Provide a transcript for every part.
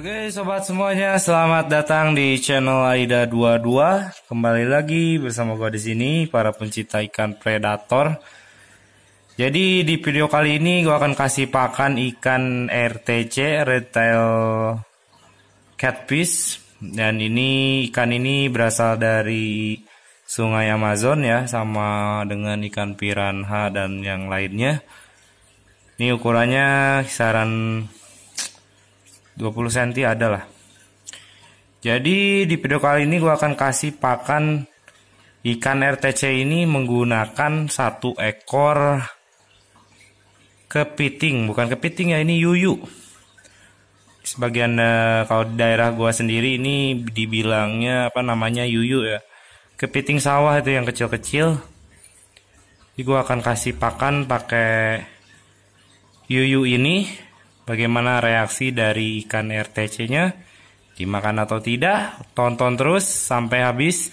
Oke sobat semuanya, selamat datang di channel Aida 22. Kembali lagi bersama gue di sini para pencinta ikan predator. Jadi di video kali ini gue akan kasih pakan ikan RTC Retail Catfish dan ini ikan ini berasal dari Sungai Amazon ya sama dengan ikan piranha dan yang lainnya. Ini ukurannya kisaran 20 cm adalah. jadi di video kali ini gue akan kasih pakan ikan RTC ini menggunakan satu ekor kepiting bukan kepiting ya ini yuyu sebagian eh, kalau di daerah gue sendiri ini dibilangnya apa namanya yuyu ya kepiting sawah itu yang kecil-kecil jadi gua akan kasih pakan pakai yuyu ini bagaimana reaksi dari ikan RTC-nya. Dimakan atau tidak, tonton terus sampai habis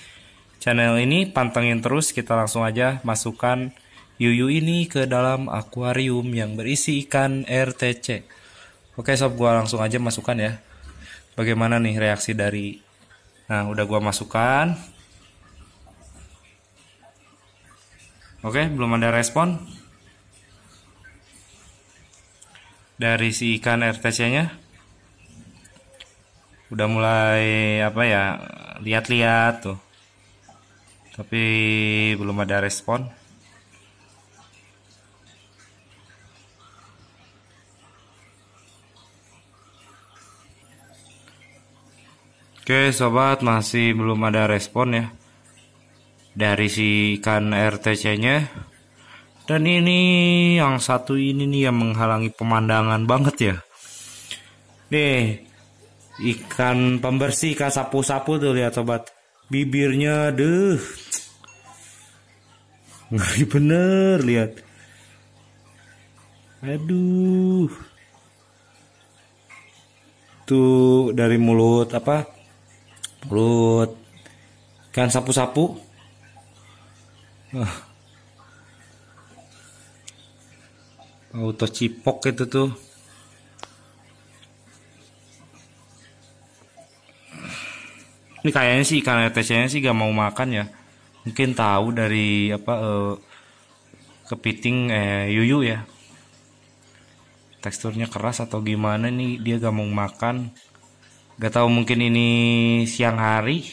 channel ini, pantengin terus. Kita langsung aja masukkan yuyu ini ke dalam akuarium yang berisi ikan RTC. Oke sob, gua langsung aja masukkan ya. Bagaimana nih reaksi dari Nah, udah gua masukkan. Oke, belum ada respon. dari si ikan RTC-nya udah mulai apa ya lihat-lihat tuh tapi belum ada respon Oke sobat masih belum ada respon ya dari si ikan RTC nya dan ini yang satu ini nih yang menghalangi pemandangan banget ya. Nih, ikan pembersih ikan sapu-sapu tuh lihat sobat. Bibirnya deh. Ngeri bener lihat. Aduh. Tuh dari mulut apa? Mulut ikan sapu-sapu. Uh. auto cipok itu tuh ini kayaknya sih karena tesnya sih gak mau makan ya mungkin tahu dari apa eh, kepiting eh, yuyu ya teksturnya keras atau gimana nih dia gak mau makan gak tahu mungkin ini siang hari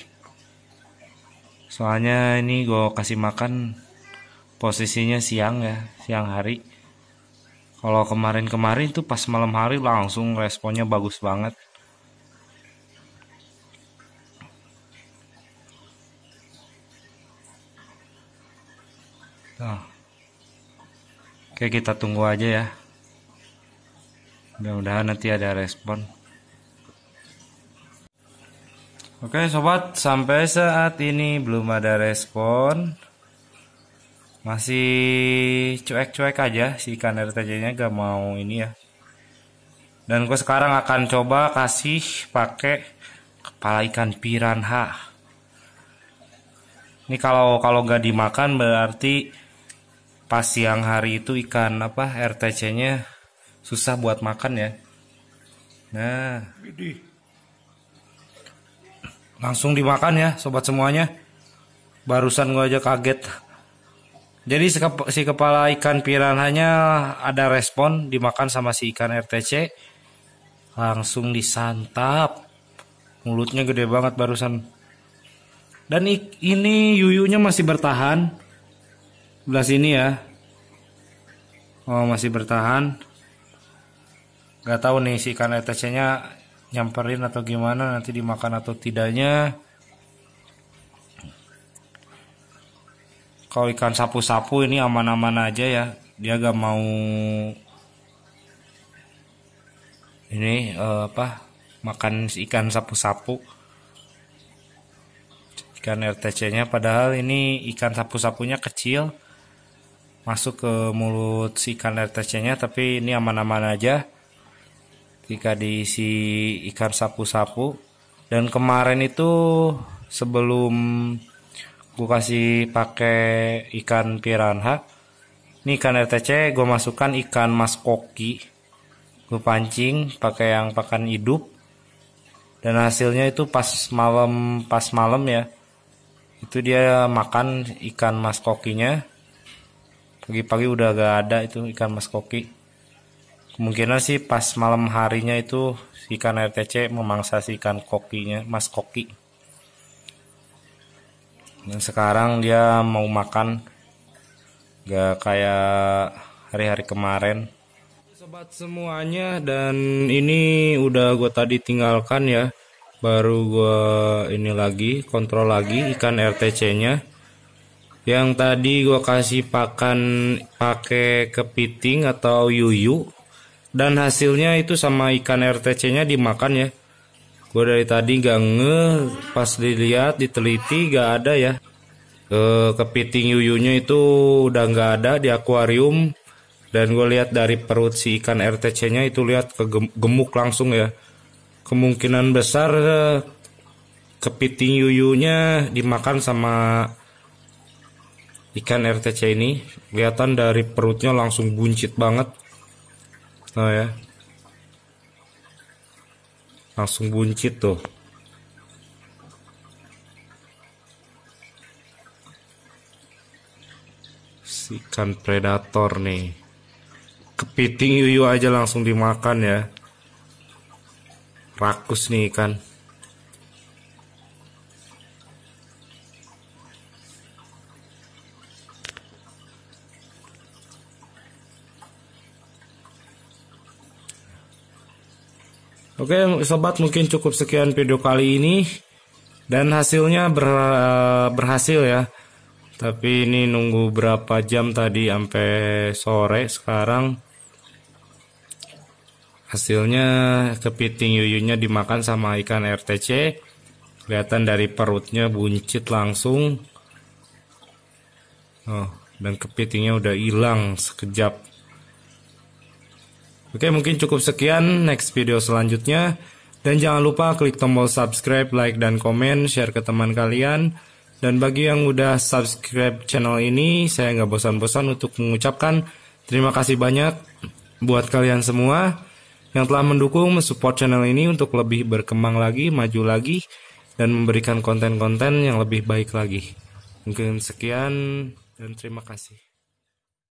soalnya ini gue kasih makan posisinya siang ya siang hari kalau kemarin-kemarin tuh pas malam hari langsung responnya bagus banget. Nah. Oke, kita tunggu aja ya. Mudah-mudahan nanti ada respon. Oke, sobat, sampai saat ini belum ada respon masih cuek-cuek aja si ikan RTJ-nya gak mau ini ya. Dan gue sekarang akan coba kasih pakai kepala ikan piranha. Ini kalau kalau gak dimakan berarti pas siang hari itu ikan apa RTC-nya susah buat makan ya. Nah, langsung dimakan ya sobat semuanya. Barusan gue aja kaget jadi si kepala ikan piranhanya ada respon dimakan sama si ikan RTC langsung disantap. Mulutnya gede banget barusan. Dan ini yuyunya masih bertahan. belas ini ya. Oh, masih bertahan. nggak tahu nih si ikan RTC-nya nyamperin atau gimana nanti dimakan atau tidaknya. kalau ikan sapu-sapu ini aman-aman aja ya dia gak mau ini uh, apa makan ikan sapu-sapu ikan RTC-nya padahal ini ikan sapu-sapunya kecil masuk ke mulut si ikan RTC-nya tapi ini aman-aman aja jika diisi ikan sapu-sapu dan kemarin itu sebelum gue kasih pakai ikan piranha ini ikan RTC gue masukkan ikan mas koki gue pancing pakai yang pakan hidup dan hasilnya itu pas malam pas malam ya itu dia makan ikan mas kokinya pagi-pagi udah gak ada itu ikan mas koki kemungkinan sih pas malam harinya itu ikan RTC memangsa si ikan kokinya mas koki dan sekarang dia mau makan gak kayak hari-hari kemarin sobat semuanya dan ini udah gue tadi tinggalkan ya baru gue ini lagi kontrol lagi ikan RTC nya yang tadi gue kasih pakan pakai kepiting atau yuyu dan hasilnya itu sama ikan RTC nya dimakan ya gue dari tadi nggak nge pas dilihat diteliti nggak ada ya e, kepiting yuyunya itu udah nggak ada di akuarium dan gue lihat dari perut si ikan RTC-nya itu lihat ke gemuk langsung ya kemungkinan besar eh, kepiting yuyunya dimakan sama ikan RTC ini kelihatan dari perutnya langsung buncit banget nah ya langsung buncit tuh si ikan predator nih kepiting yuyu aja langsung dimakan ya rakus nih ikan Oke sobat mungkin cukup sekian video kali ini dan hasilnya ber, berhasil ya. Tapi ini nunggu berapa jam tadi sampai sore sekarang hasilnya kepiting yuyunya dimakan sama ikan RTC kelihatan dari perutnya buncit langsung oh, dan kepitingnya udah hilang sekejap Oke, mungkin cukup sekian. Next video selanjutnya. Dan jangan lupa klik tombol subscribe, like, dan komen, share ke teman kalian. Dan bagi yang udah subscribe channel ini, saya nggak bosan-bosan untuk mengucapkan terima kasih banyak buat kalian semua yang telah mendukung, mensupport channel ini untuk lebih berkembang lagi, maju lagi, dan memberikan konten-konten yang lebih baik lagi. Mungkin sekian, dan terima kasih.